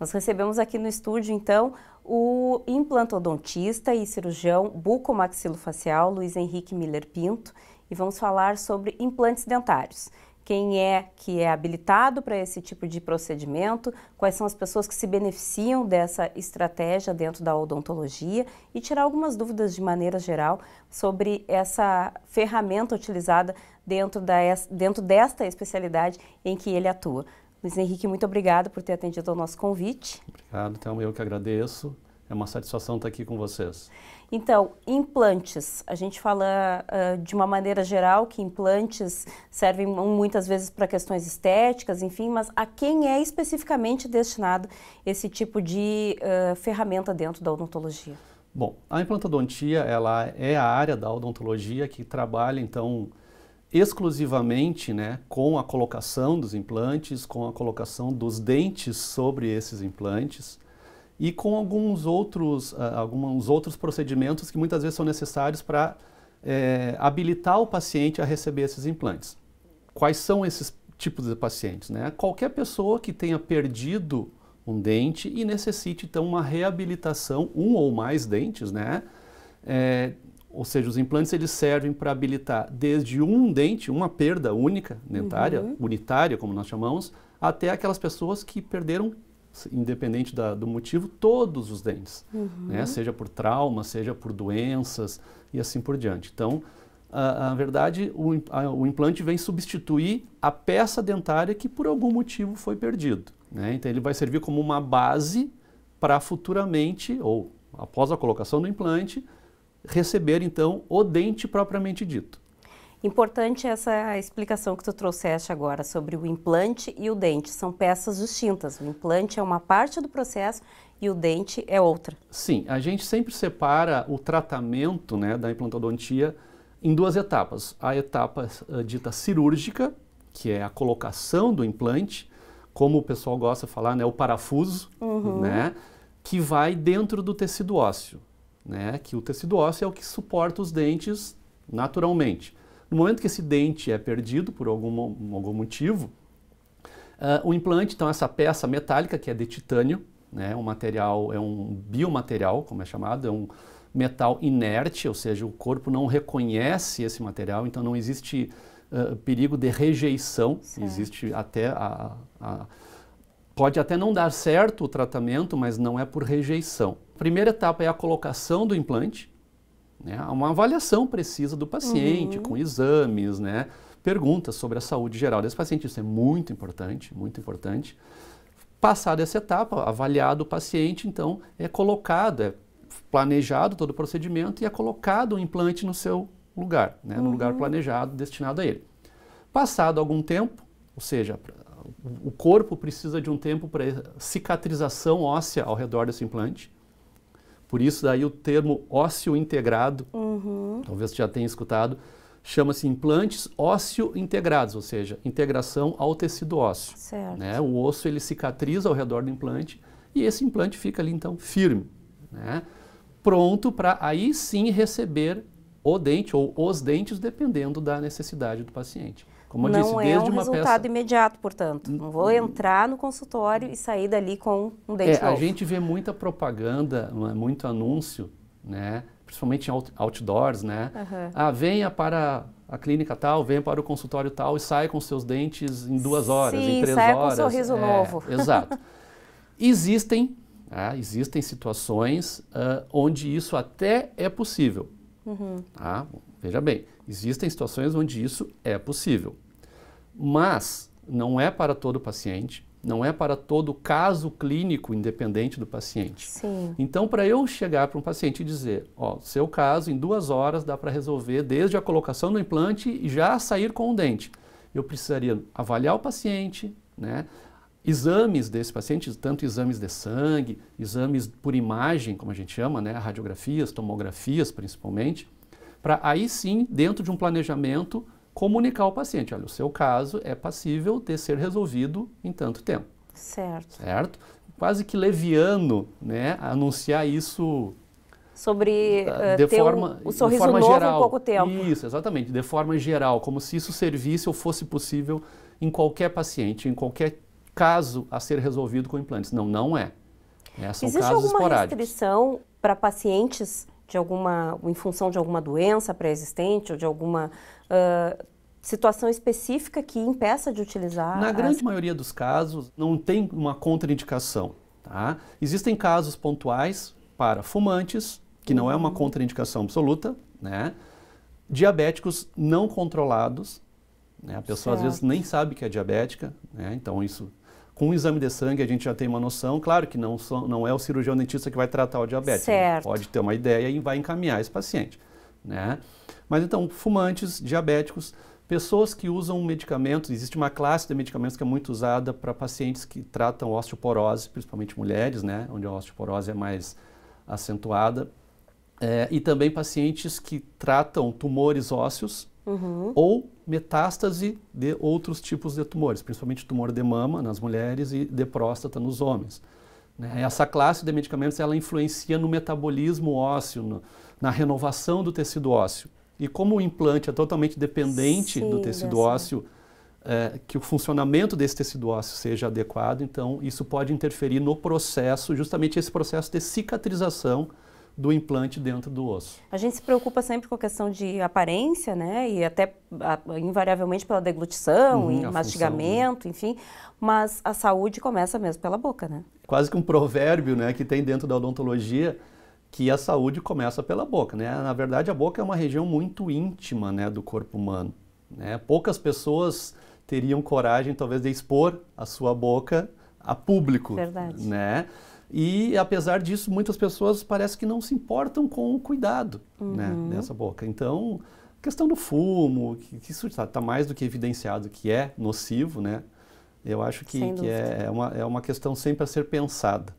Nós recebemos aqui no estúdio, então, o implantodontista e cirurgião bucomaxilofacial Luiz Henrique Miller Pinto e vamos falar sobre implantes dentários. Quem é que é habilitado para esse tipo de procedimento, quais são as pessoas que se beneficiam dessa estratégia dentro da odontologia e tirar algumas dúvidas de maneira geral sobre essa ferramenta utilizada dentro, da, dentro desta especialidade em que ele atua. Luiz Henrique, muito obrigado por ter atendido ao nosso convite. Obrigado, então eu que agradeço. É uma satisfação estar aqui com vocês. Então, implantes. A gente fala uh, de uma maneira geral que implantes servem muitas vezes para questões estéticas, enfim, mas a quem é especificamente destinado esse tipo de uh, ferramenta dentro da odontologia? Bom, a implantodontia ela é a área da odontologia que trabalha, então, exclusivamente né, com a colocação dos implantes, com a colocação dos dentes sobre esses implantes e com alguns outros, uh, alguns outros procedimentos que muitas vezes são necessários para é, habilitar o paciente a receber esses implantes. Quais são esses tipos de pacientes? Né? Qualquer pessoa que tenha perdido um dente e necessite então uma reabilitação, um ou mais dentes, né? É, ou seja, os implantes eles servem para habilitar desde um dente, uma perda única dentária, uhum. unitária, como nós chamamos, até aquelas pessoas que perderam, independente da, do motivo, todos os dentes. Né? Uhum. Né? Seja por trauma, seja por doenças e assim por diante. Então, a, a verdade, o, a, o implante vem substituir a peça dentária que por algum motivo foi perdido. Né? Então, ele vai servir como uma base para futuramente, ou após a colocação do implante, receber então o dente propriamente dito. Importante essa explicação que tu trouxeste agora sobre o implante e o dente. São peças distintas. O implante é uma parte do processo e o dente é outra. Sim, a gente sempre separa o tratamento né, da implantodontia em duas etapas. A etapa uh, dita cirúrgica, que é a colocação do implante, como o pessoal gosta de falar, né, o parafuso, uhum. né, que vai dentro do tecido ósseo né, que o é tecido ósseo é o que suporta os dentes naturalmente. No momento que esse dente é perdido por algum, algum motivo, uh, o implante, então essa peça metálica que é de titânio, né, um material, é um biomaterial, como é chamado, é um metal inerte, ou seja, o corpo não reconhece esse material, então não existe uh, perigo de rejeição, certo. existe até a, a Pode até não dar certo o tratamento, mas não é por rejeição. A primeira etapa é a colocação do implante, né? uma avaliação precisa do paciente, uhum. com exames, né? perguntas sobre a saúde geral desse paciente. Isso é muito importante, muito importante. Passada essa etapa, avaliado o paciente, então é colocado, é planejado todo o procedimento e é colocado o implante no seu lugar, né? no uhum. lugar planejado, destinado a ele. Passado algum tempo, ou seja, o corpo precisa de um tempo para cicatrização óssea ao redor desse implante. Por isso, daí o termo ósseo integrado, uhum. talvez você já tenha escutado, chama-se implantes ósseo integrados, ou seja, integração ao tecido ósseo. Certo. Né? O osso ele cicatriza ao redor do implante e esse implante fica ali então firme, né? pronto para aí sim receber o dente ou os dentes, dependendo da necessidade do paciente. Como eu não disse, é desde é um uma resultado peça... imediato, portanto. Não vou entrar no consultório e sair dali com um dente é, novo. A gente vê muita propaganda, é? muito anúncio, né? principalmente em outdoors, né? Uhum. Ah, venha para a clínica tal, venha para o consultório tal e saia com seus dentes em duas horas, Sim, em três saia horas. com um sorriso é, novo. Exato. Existem, ah, existem situações ah, onde isso até é possível. Uhum. Tá? Veja bem, existem situações onde isso é possível, mas não é para todo paciente, não é para todo caso clínico independente do paciente. Sim. Então, para eu chegar para um paciente e dizer, ó, seu caso em duas horas dá para resolver desde a colocação do implante e já sair com o dente, eu precisaria avaliar o paciente, né? Exames desse paciente, tanto exames de sangue, exames por imagem, como a gente chama, né? Radiografias, tomografias principalmente para aí sim, dentro de um planejamento, comunicar ao paciente, olha, o seu caso é passível de ser resolvido em tanto tempo. Certo. Certo? Quase que leviano, né, anunciar isso sobre uh, de forma, um, o sorriso de forma novo geral. em pouco tempo. Isso, exatamente, de forma geral, como se isso servisse ou fosse possível em qualquer paciente, em qualquer caso a ser resolvido com implantes. Não, não é. é são Existe casos alguma esporádicos. restrição para pacientes de alguma, em função de alguma doença pré-existente ou de alguma uh, situação específica que impeça de utilizar? Na grande maioria dos casos, não tem uma contraindicação. Tá? Existem casos pontuais para fumantes, que não é uma uhum. contraindicação absoluta, né? diabéticos não controlados, né? a pessoa certo. às vezes nem sabe que é diabética, né? então isso com o exame de sangue a gente já tem uma noção, claro que não, só não é o cirurgião dentista que vai tratar o diabetes, certo. pode ter uma ideia e vai encaminhar esse paciente, né? Mas então, fumantes, diabéticos, pessoas que usam medicamentos, existe uma classe de medicamentos que é muito usada para pacientes que tratam osteoporose, principalmente mulheres, né, onde a osteoporose é mais acentuada, é, e também pacientes que tratam tumores ósseos uhum. ou metástase de outros tipos de tumores, principalmente tumor de mama nas mulheres e de próstata nos homens. Né? Essa classe de medicamentos ela influencia no metabolismo ósseo, no, na renovação do tecido ósseo. E como o implante é totalmente dependente Sim, do tecido ósseo, é, que o funcionamento desse tecido ósseo seja adequado, então isso pode interferir no processo, justamente esse processo de cicatrização do implante dentro do osso. A gente se preocupa sempre com a questão de aparência, né? E até a, invariavelmente pela deglutição uhum. e mastigamento, função, né? enfim. Mas a saúde começa mesmo pela boca, né? Quase que um provérbio, né, que tem dentro da odontologia que a saúde começa pela boca, né? Na verdade, a boca é uma região muito íntima, né, do corpo humano. Né? Poucas pessoas teriam coragem, talvez, de expor a sua boca a público, Verdade. né? E apesar disso, muitas pessoas parece que não se importam com o cuidado né, uhum. né, nessa boca. Então, questão do fumo, que, que isso está tá mais do que evidenciado que é nocivo, né? Eu acho que, que é, é, uma, é uma questão sempre a ser pensada.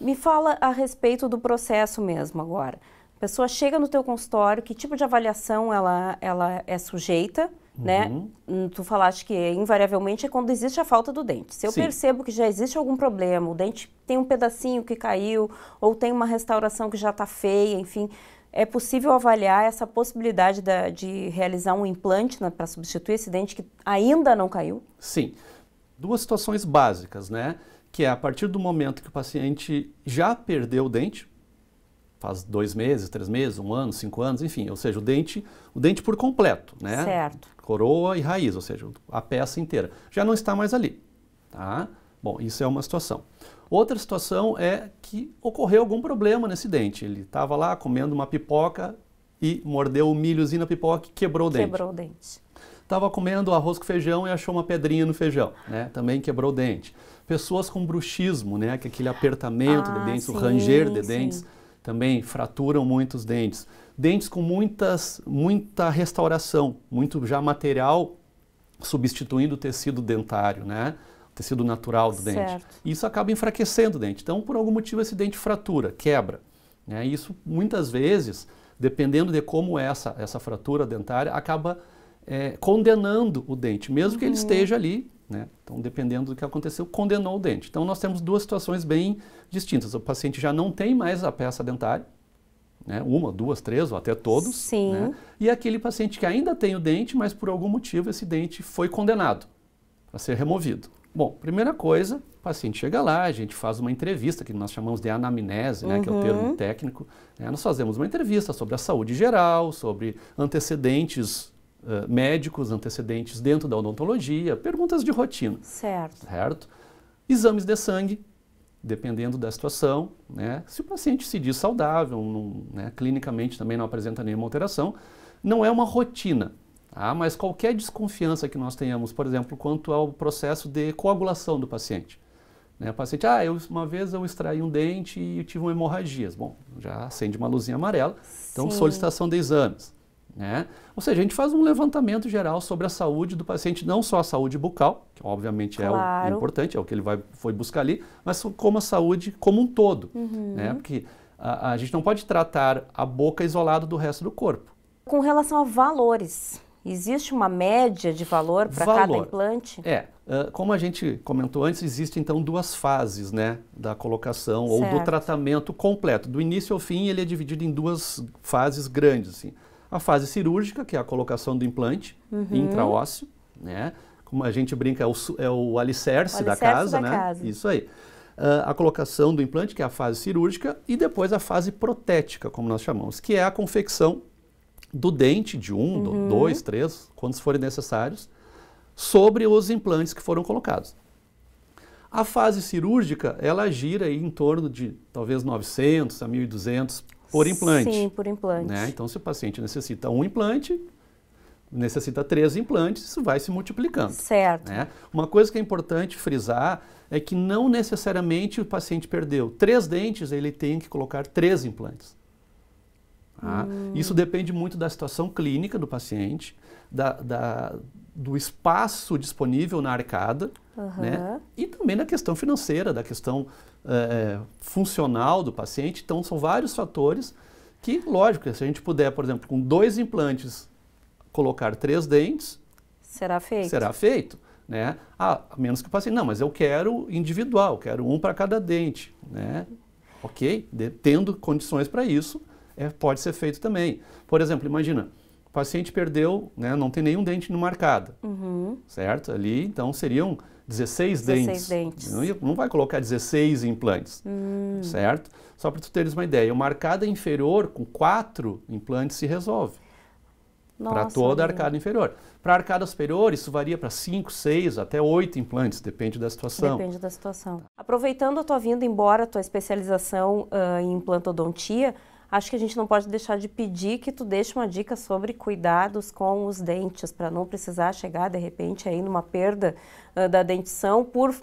Me fala a respeito do processo mesmo agora. A pessoa chega no teu consultório, que tipo de avaliação ela, ela é sujeita né? Uhum. Hum, tu falaste que invariavelmente é quando existe a falta do dente. Se eu Sim. percebo que já existe algum problema, o dente tem um pedacinho que caiu, ou tem uma restauração que já está feia, enfim, é possível avaliar essa possibilidade da, de realizar um implante né, para substituir esse dente que ainda não caiu? Sim. Duas situações básicas, né? Que é a partir do momento que o paciente já perdeu o dente, faz dois meses, três meses, um ano, cinco anos, enfim, ou seja, o dente, o dente por completo, né? Certo. Coroa e raiz, ou seja, a peça inteira. Já não está mais ali, tá? Bom, isso é uma situação. Outra situação é que ocorreu algum problema nesse dente. Ele estava lá comendo uma pipoca e mordeu o milhozinho na pipoca e quebrou o dente. Quebrou o dente. Estava comendo arroz com feijão e achou uma pedrinha no feijão, né? Também quebrou o dente. Pessoas com bruxismo, né? Que é aquele apertamento ah, de dentes, sim, o ranger de sim. dentes também fraturam muitos dentes. Dentes com muitas, muita restauração, muito já material substituindo o tecido dentário, né? O tecido natural do certo. dente. Isso acaba enfraquecendo o dente. Então, por algum motivo, esse dente fratura, quebra. Né? Isso, muitas vezes, dependendo de como é essa, essa fratura dentária, acaba é, condenando o dente, mesmo que ele uhum. esteja ali né? Então, dependendo do que aconteceu, condenou o dente. Então, nós temos duas situações bem distintas. O paciente já não tem mais a peça dentária, né? uma, duas, três ou até todos. Sim. Né? E aquele paciente que ainda tem o dente, mas por algum motivo esse dente foi condenado a ser removido. Bom, primeira coisa, o paciente chega lá, a gente faz uma entrevista, que nós chamamos de anamnese, né, uhum. que é o termo uhum. técnico. Né? Nós fazemos uma entrevista sobre a saúde geral, sobre antecedentes médicos, antecedentes dentro da odontologia, perguntas de rotina. Certo. Certo? Exames de sangue, dependendo da situação, né? Se o paciente se diz saudável, não, né? clinicamente também não apresenta nenhuma alteração, não é uma rotina. ah Mas qualquer desconfiança que nós tenhamos, por exemplo, quanto ao processo de coagulação do paciente. Né? O paciente, ah, eu, uma vez eu extraí um dente e tive uma hemorragias. Bom, já acende uma luzinha amarela, então Sim. solicitação de exames. Né? Ou seja, a gente faz um levantamento geral sobre a saúde do paciente, não só a saúde bucal, que obviamente claro. é o importante, é o que ele vai, foi buscar ali, mas como a saúde como um todo. Né? Uhum. Né? Porque a, a, gente não pode tratar a boca isolada do resto do corpo. Com relação a valores, existe uma média de valor para cada implante? É. Uh, como a gente comentou antes, existem então duas fases né, da colocação certo. ou do tratamento completo. Do início ao fim, ele é dividido em duas fases grandes. Assim. A fase cirúrgica, que é a colocação do implante uhum. intraósseo, né? Como a gente brinca, é o, é o alicerce, o alicerce da, casa, da né? Casa. Isso aí. Uh, a colocação do implante, que é a fase cirúrgica, e depois a fase protética, como nós chamamos, que é a confecção do dente de um, uhum. dois, três, quantos forem necessários, sobre os implantes que foram colocados. A fase cirúrgica, ela gira em torno de talvez 900 a 1.200 por implante. Sim, por implante. Né? Então, se o paciente necessita um implante, necessita três implantes, isso vai se multiplicando. Certo. Né? Uma coisa que é importante frisar é que não necessariamente o paciente perdeu três dentes, ele tem que colocar três implantes. Tá? Hum. Isso depende muito da situação clínica do paciente, da, da do espaço disponível na arcada uhum. né? e também da questão financeira, da questão é, funcional do paciente. Então, são vários fatores que, lógico, se a gente puder, por exemplo, com dois implantes colocar três dentes, será feito. Será feito. Né? Ah, a menos que o paciente, não, mas eu quero individual, quero um para cada dente. Né? Ok? De, tendo condições para isso, é, pode ser feito também. Por exemplo, imagina, o paciente perdeu, né, não tem nenhum dente no marcado, uhum. certo? Ali, então, seriam 16, 16 dentes. dentes. Não, vai colocar 16 implantes, hum. certo? Só para tu teres uma ideia, o marcado inferior com 4 implantes se resolve. Para toda a arcada inferior. Para a arcada superior, isso varia para 5, 6, até 8 implantes, depende da situação. Depende da situação. Aproveitando a tua vinda embora, a tua especialização uh, em implantodontia, acho que a gente não pode deixar de pedir que tu deixe uma dica sobre cuidados com os dentes, para não precisar chegar de repente aí numa perda uh, da dentição por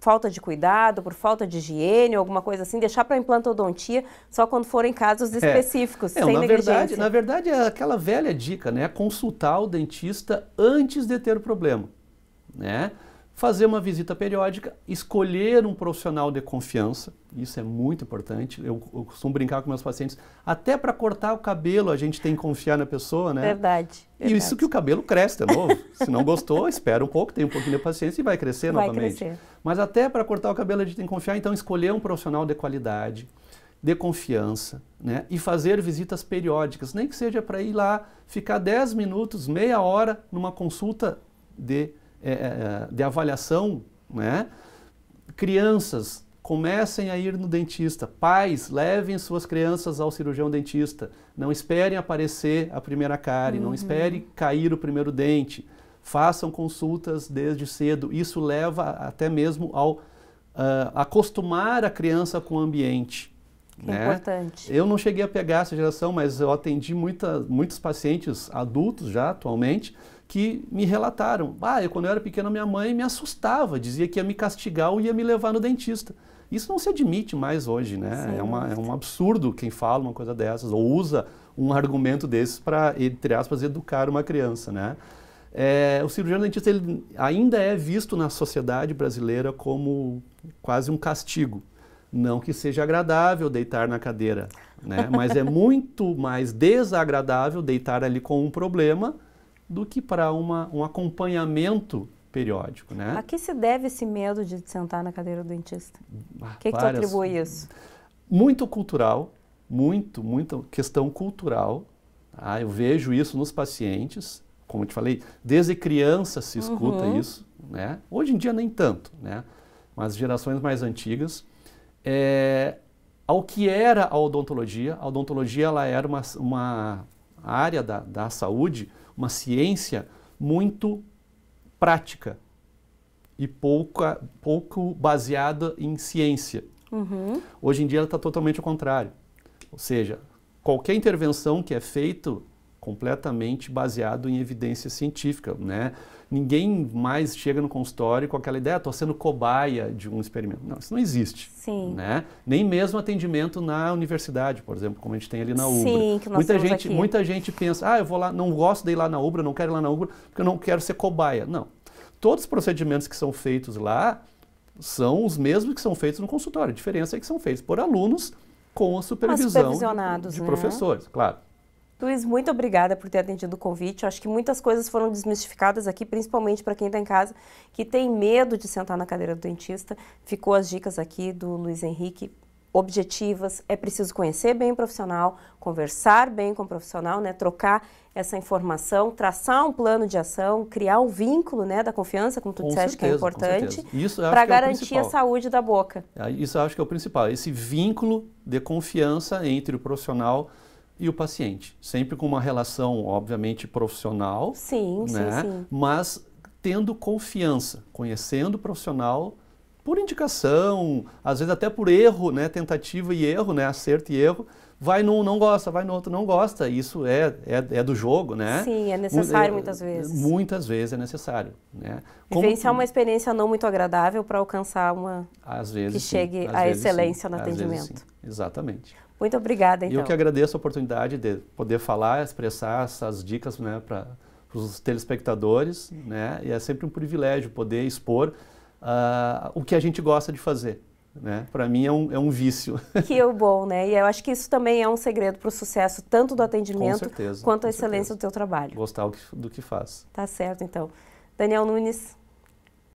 falta de cuidado, por falta de higiene, alguma coisa assim, deixar para implantodontia só quando forem casos é. específicos, é. É, sem na negligência. Verdade, na verdade, é aquela velha dica, né? Consultar o dentista antes de ter o problema, né? fazer uma visita periódica, escolher um profissional de confiança, isso é muito importante. Eu, eu costumo brincar com meus pacientes, até para cortar o cabelo a gente tem que confiar na pessoa, né? Verdade. E verdade. isso que o cabelo cresce, é novo. Se não gostou, espera um pouco, tem um pouquinho de paciência e vai crescer vai novamente. Crescer. Mas até para cortar o cabelo a gente tem que confiar, então escolher um profissional de qualidade, de confiança, né? E fazer visitas periódicas, nem que seja para ir lá ficar 10 minutos, meia hora numa consulta de é, é, é, de avaliação, né? crianças comecem a ir no dentista. Pais, levem suas crianças ao cirurgião dentista. Não esperem aparecer a primeira cárie, uhum. não esperem cair o primeiro dente. Façam consultas desde cedo. Isso leva até mesmo ao uh, acostumar a criança com o ambiente. né? Importante. Eu não cheguei a pegar essa geração, mas eu atendi muita, muitos pacientes adultos já atualmente que me relataram. Ah, eu, quando eu era pequena, minha mãe me assustava, dizia que ia me castigar ou ia me levar no dentista. Isso não se admite mais hoje, né? Sim. É, uma, é um absurdo quem fala uma coisa dessas ou usa um argumento desses para, entre aspas, educar uma criança, né? É, o cirurgião dentista ele ainda é visto na sociedade brasileira como quase um castigo. Não que seja agradável deitar na cadeira, né? mas é muito mais desagradável deitar ali com um problema do que para um acompanhamento periódico, né? A que se deve esse medo de sentar na cadeira do dentista? O que, que tu atribui isso? Muito cultural, muito, muita questão cultural. Ah, eu vejo isso nos pacientes, como eu te falei, desde criança se escuta uhum. isso, né? Hoje em dia nem tanto, né? Mas gerações mais antigas, é, ao que era a odontologia, a odontologia ela era uma, uma área da, da saúde uma ciência muito prática e pouca, pouco baseada em ciência. Uhum. Hoje em dia ela está totalmente ao contrário. Ou seja, qualquer intervenção que é feita completamente baseado em evidência científica, né? Ninguém mais chega no consultório com aquela ideia, estou ah, sendo cobaia de um experimento. Não, isso não existe. Sim. Né? Nem mesmo atendimento na universidade, por exemplo, como a gente tem ali na Ubra. Sim, que nós muita gente, aqui. muita gente pensa, ah, eu vou lá, não gosto de ir lá na Ubra, não quero ir lá na Ubra, porque eu não quero ser cobaia. Não. Todos os procedimentos que são feitos lá são os mesmos que são feitos no consultório. A diferença é que são feitos por alunos com a supervisão de, de né? professores, claro. Luiz, muito obrigada por ter atendido o convite. Eu acho que muitas coisas foram desmistificadas aqui, principalmente para quem está em casa que tem medo de sentar na cadeira do dentista. Ficou as dicas aqui do Luiz Henrique objetivas, é preciso conhecer bem o profissional, conversar bem com o profissional, né, trocar essa informação, traçar um plano de ação, criar um vínculo, né, da confiança, como tu com disseste certeza, que é importante, para é garantir é a saúde da boca. Ah, isso eu acho que é o principal, esse vínculo de confiança entre o profissional e o paciente. Sempre com uma relação, obviamente, profissional. Sim, né? sim, sim. Mas tendo confiança, conhecendo o profissional por indicação, às vezes até por erro, né? Tentativa e erro, né? Acerto e erro. Vai num não gosta, vai no outro não gosta. Isso é, é, é do jogo, né? Sim, é, é necessário muitas vezes. Muitas vezes é necessário, né? Como... uma experiência não muito agradável para alcançar uma... Às vezes Que sim. chegue às à excelência sim. no às atendimento. Exatamente. Muito obrigada, então. E eu então. que agradeço a oportunidade de poder falar, expressar essas dicas né, para os telespectadores, né? E é sempre um privilégio poder expor uh, o que a gente gosta de fazer. Né? Para mim é um, é um vício. Que bom, né? E eu acho que isso também é um segredo para o sucesso, tanto do atendimento certeza, quanto a excelência certeza. do teu trabalho. Gostar do que faz. Tá certo, então. Daniel Nunes,